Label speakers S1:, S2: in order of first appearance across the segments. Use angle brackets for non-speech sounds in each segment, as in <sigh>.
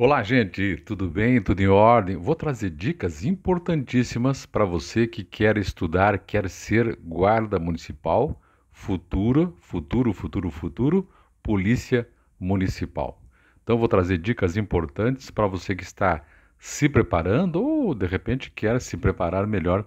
S1: Olá, gente, tudo bem? Tudo em ordem? Vou trazer dicas importantíssimas para você que quer estudar, quer ser guarda municipal, futuro, futuro, futuro, futuro, polícia municipal. Então vou trazer dicas importantes para você que está se preparando ou de repente quer se preparar melhor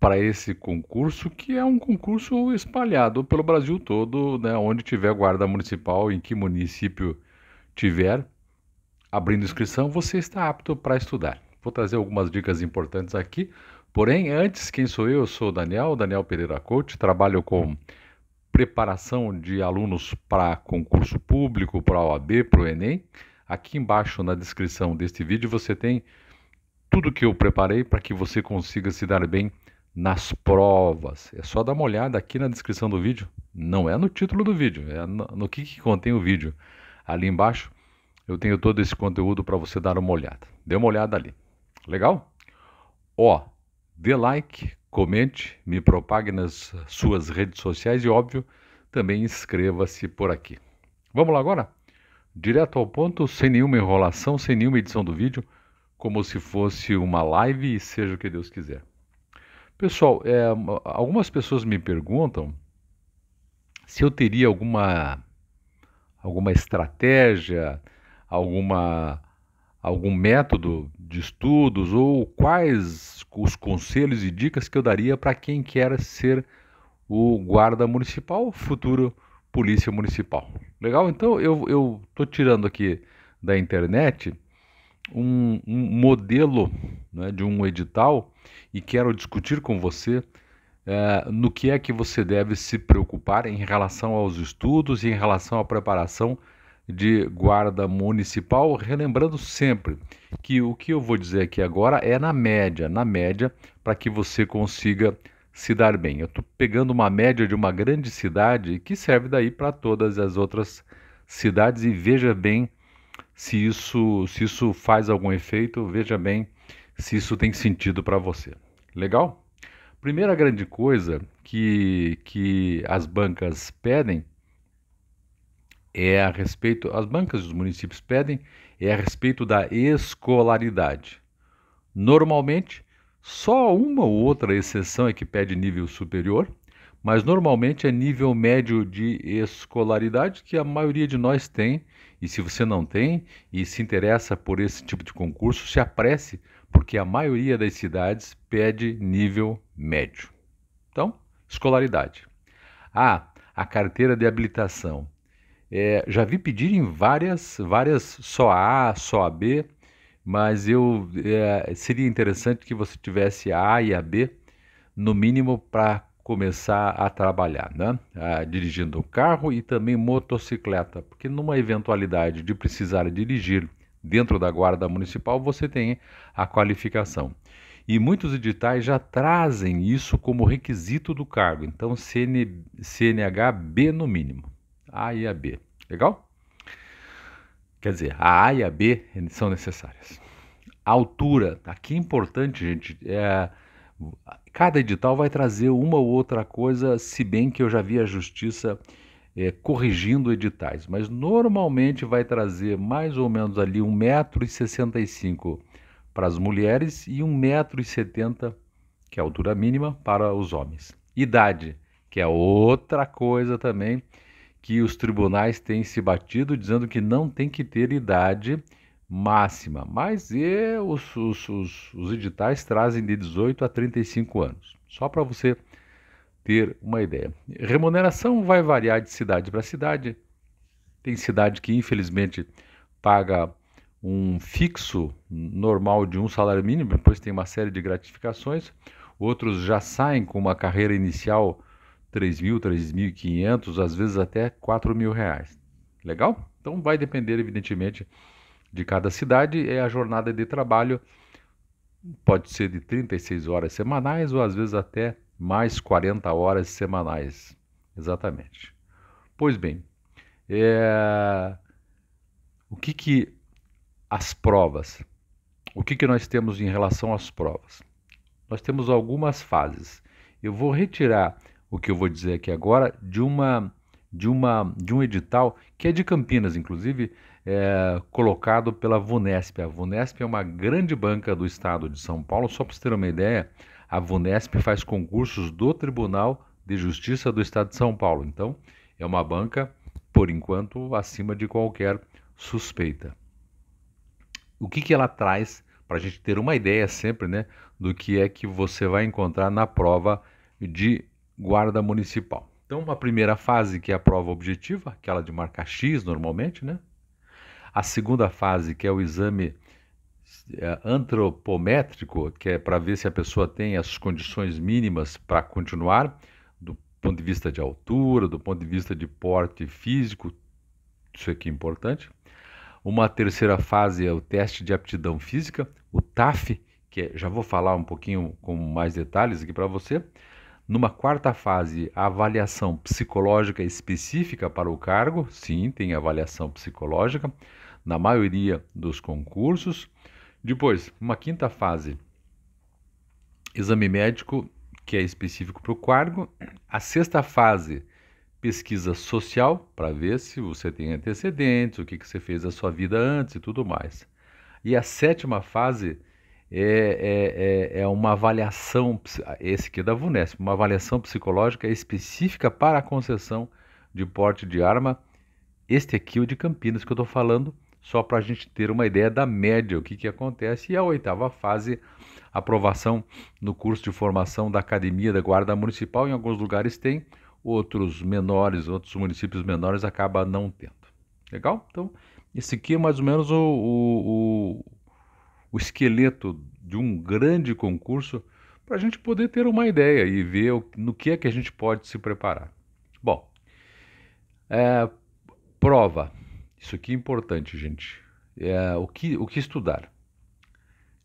S1: para esse concurso, que é um concurso espalhado pelo Brasil todo, né, onde tiver guarda municipal, em que município tiver, Abrindo inscrição, você está apto para estudar. Vou trazer algumas dicas importantes aqui. Porém, antes, quem sou eu? Eu sou o Daniel, Daniel Pereira Coach. Trabalho com preparação de alunos para concurso público, para a OAB, para o Enem. Aqui embaixo na descrição deste vídeo você tem tudo que eu preparei para que você consiga se dar bem nas provas. É só dar uma olhada aqui na descrição do vídeo. Não é no título do vídeo, é no, no que, que contém o vídeo. Ali embaixo eu tenho todo esse conteúdo para você dar uma olhada. Dê uma olhada ali. Legal? Ó, dê like, comente, me propague nas suas redes sociais e, óbvio, também inscreva-se por aqui. Vamos lá agora? Direto ao ponto, sem nenhuma enrolação, sem nenhuma edição do vídeo, como se fosse uma live e seja o que Deus quiser. Pessoal, é, algumas pessoas me perguntam se eu teria alguma, alguma estratégia, alguma algum método de estudos ou quais os conselhos e dicas que eu daria para quem quer ser o guarda municipal, futuro polícia municipal. Legal? Então eu eu tô tirando aqui da internet um, um modelo né, de um edital e quero discutir com você é, no que é que você deve se preocupar em relação aos estudos e em relação à preparação de guarda municipal, relembrando sempre que o que eu vou dizer aqui agora é na média, na média, para que você consiga se dar bem. Eu estou pegando uma média de uma grande cidade que serve daí para todas as outras cidades e veja bem se isso, se isso faz algum efeito, veja bem se isso tem sentido para você. Legal? Primeira grande coisa que, que as bancas pedem é a respeito, as bancas dos municípios pedem, é a respeito da escolaridade. Normalmente, só uma ou outra exceção é que pede nível superior, mas normalmente é nível médio de escolaridade que a maioria de nós tem. E se você não tem e se interessa por esse tipo de concurso, se apresse, porque a maioria das cidades pede nível médio. Então, escolaridade. Ah, a carteira de habilitação. É, já vi pedirem várias, várias só A, só a B, mas eu é, seria interessante que você tivesse a A e a B, no mínimo para começar a trabalhar, né? Ah, dirigindo o carro e também motocicleta, porque numa eventualidade de precisar dirigir dentro da guarda municipal, você tem a qualificação. E muitos editais já trazem isso como requisito do cargo, então CN, CNH B no mínimo. A e a B. Legal? Quer dizer, a A e a B são necessárias. A altura, aqui é importante, gente, é, cada edital vai trazer uma ou outra coisa, se bem que eu já vi a justiça é, corrigindo editais, mas normalmente vai trazer mais ou menos ali 1,65m para as mulheres e 1,70m, que é a altura mínima, para os homens. Idade, que é outra coisa também que os tribunais têm se batido dizendo que não tem que ter idade máxima, mas e os, os, os, os editais trazem de 18 a 35 anos, só para você ter uma ideia. Remuneração vai variar de cidade para cidade, tem cidade que infelizmente paga um fixo normal de um salário mínimo, depois tem uma série de gratificações, outros já saem com uma carreira inicial 3 mil, 3.500, às vezes até 4 mil reais. Legal? Então vai depender, evidentemente, de cada cidade. É a jornada de trabalho pode ser de 36 horas semanais ou às vezes até mais 40 horas semanais. Exatamente. Pois bem, é... o que que as provas, o que que nós temos em relação às provas? Nós temos algumas fases. Eu vou retirar o que eu vou dizer aqui agora de uma de uma de um edital que é de Campinas, inclusive é, colocado pela Vunesp. A Vunesp é uma grande banca do Estado de São Paulo. Só para você ter uma ideia, a Vunesp faz concursos do Tribunal de Justiça do Estado de São Paulo. Então, é uma banca, por enquanto, acima de qualquer suspeita. O que, que ela traz para a gente ter uma ideia sempre né, do que é que você vai encontrar na prova de guarda municipal. Então, uma primeira fase que é a prova objetiva, aquela de marca X normalmente, né? A segunda fase, que é o exame é, antropométrico, que é para ver se a pessoa tem as condições mínimas para continuar, do ponto de vista de altura, do ponto de vista de porte físico, isso aqui é importante. Uma terceira fase é o teste de aptidão física, o TAF, que é, já vou falar um pouquinho com mais detalhes aqui para você. Numa quarta fase, a avaliação psicológica específica para o cargo, sim, tem avaliação psicológica na maioria dos concursos. Depois, uma quinta fase, exame médico, que é específico para o cargo. A sexta fase, pesquisa social, para ver se você tem antecedentes, o que, que você fez na sua vida antes e tudo mais. E a sétima fase, é, é, é, é uma avaliação, ah, esse aqui é da VUNESP, uma avaliação psicológica específica para a concessão de porte de arma. Este aqui, é o de Campinas, que eu estou falando, só para a gente ter uma ideia da média, o que, que acontece. E a oitava fase, aprovação no curso de formação da Academia da Guarda Municipal, em alguns lugares tem, outros menores, outros municípios menores acaba não tendo. Legal? Então, esse aqui é mais ou menos o, o o esqueleto de um grande concurso para a gente poder ter uma ideia e ver o, no que é que a gente pode se preparar. Bom, é, prova. Isso aqui é importante, gente. É, o, que, o que estudar?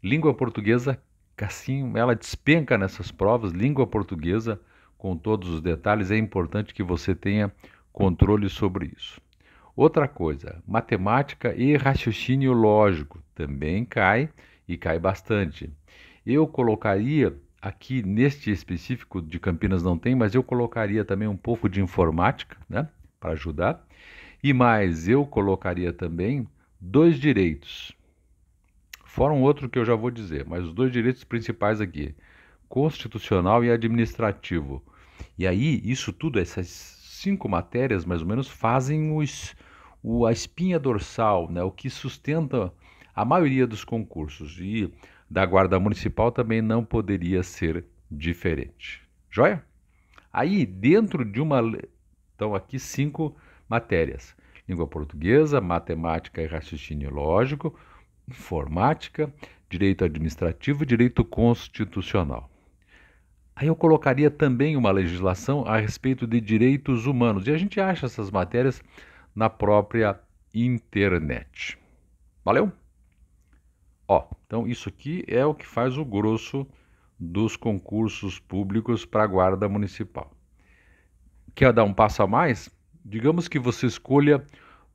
S1: Língua portuguesa, assim, ela despenca nessas provas. Língua portuguesa, com todos os detalhes, é importante que você tenha controle sobre isso. Outra coisa, matemática e raciocínio lógico também cai e cai bastante. Eu colocaria aqui neste específico de Campinas não tem, mas eu colocaria também um pouco de informática, né, para ajudar. E mais, eu colocaria também dois direitos. Fora um outro que eu já vou dizer, mas os dois direitos principais aqui, constitucional e administrativo. E aí, isso tudo, essas cinco matérias, mais ou menos, fazem os, o, a espinha dorsal, né, o que sustenta a maioria dos concursos. E da Guarda Municipal também não poderia ser diferente. Joia? Aí, dentro de uma. Então, aqui cinco matérias: língua portuguesa, matemática e raciocínio lógico, informática, direito administrativo e direito constitucional. Aí eu colocaria também uma legislação a respeito de direitos humanos. E a gente acha essas matérias na própria internet. Valeu? Ó, então isso aqui é o que faz o grosso dos concursos públicos para a guarda municipal. Quer dar um passo a mais? Digamos que você escolha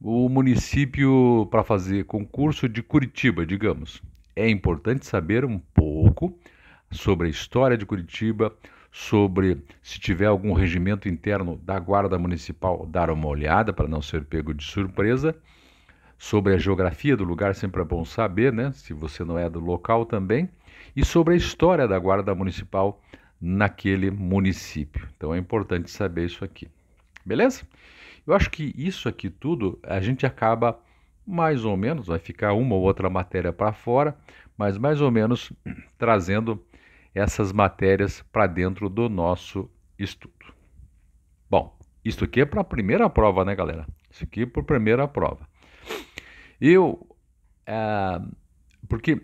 S1: o município para fazer concurso de Curitiba, digamos. É importante saber um pouco sobre a história de Curitiba, sobre se tiver algum regimento interno da Guarda Municipal, dar uma olhada para não ser pego de surpresa. Sobre a geografia do lugar, sempre é bom saber, né? Se você não é do local também. E sobre a história da Guarda Municipal naquele município. Então é importante saber isso aqui. Beleza? Eu acho que isso aqui tudo a gente acaba mais ou menos, vai ficar uma ou outra matéria para fora, mas mais ou menos <clears throat> trazendo essas matérias para dentro do nosso estudo. Bom, isso aqui é para a primeira prova, né, galera? Isso aqui é para a primeira prova. Eu, é, porque,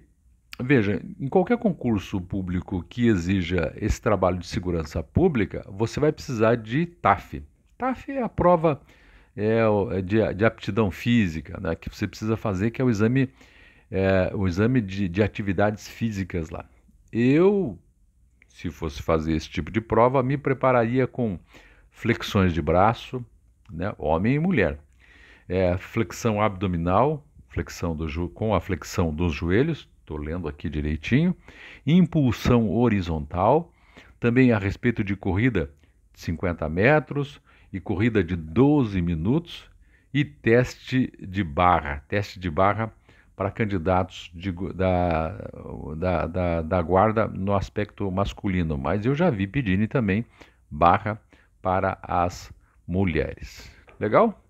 S1: veja, em qualquer concurso público que exija esse trabalho de segurança pública, você vai precisar de TAF. TAF é a prova é, é de, de, aptidão física, né, que você precisa fazer, que é o exame, é, o exame de, de atividades físicas lá. Eu se fosse fazer esse tipo de prova, me prepararia com flexões de braço, né, homem e mulher, é, flexão abdominal, flexão do, com a flexão dos joelhos, estou lendo aqui direitinho, impulsão horizontal, também a respeito de corrida de 50 metros e corrida de 12 minutos e teste de barra, teste de barra para candidatos de, da, da, da, da, guarda no aspecto masculino, mas eu já vi pedindo também barra para as mulheres. Legal?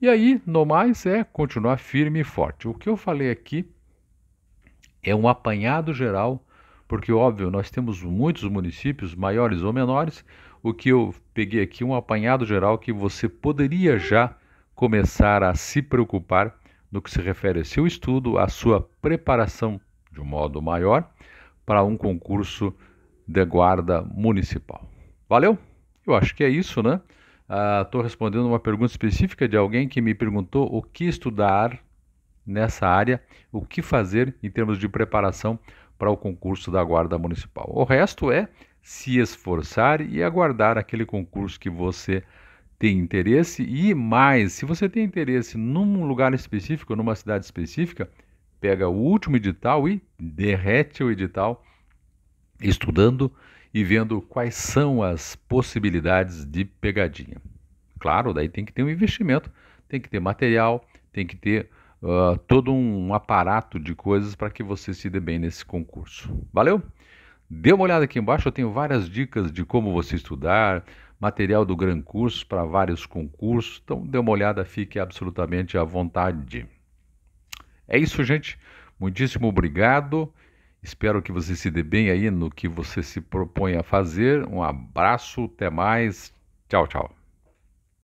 S1: E aí, no mais, é continuar firme e forte. O que eu falei aqui é um apanhado geral, porque, óbvio, nós temos muitos municípios, maiores ou menores. O que eu peguei aqui um apanhado geral que você poderia já começar a se preocupar no que se refere a seu estudo, a sua preparação de um modo maior para um concurso de guarda municipal. Valeu? Eu acho que é isso, né? Estou ah, respondendo uma pergunta específica de alguém que me perguntou o que estudar nessa área, o que fazer em termos de preparação para o concurso da Guarda Municipal. O resto é se esforçar e aguardar aquele concurso que você tem interesse e mais, se você tem interesse num lugar específico, numa cidade específica, pega o último edital e derrete o edital estudando e vendo quais são as possibilidades de pegadinha. Claro, daí tem que ter um investimento, tem que ter material, tem que ter uh, todo um aparato de coisas para que você se dê bem nesse concurso. Valeu? Dê uma olhada aqui embaixo, eu tenho várias dicas de como você estudar, material do Gran Curso para vários concursos. Então, dê uma olhada, fique absolutamente à vontade. É isso, gente. Muitíssimo obrigado. Espero que você se dê bem aí no que você se propõe a fazer. Um abraço, até mais. Tchau, tchau.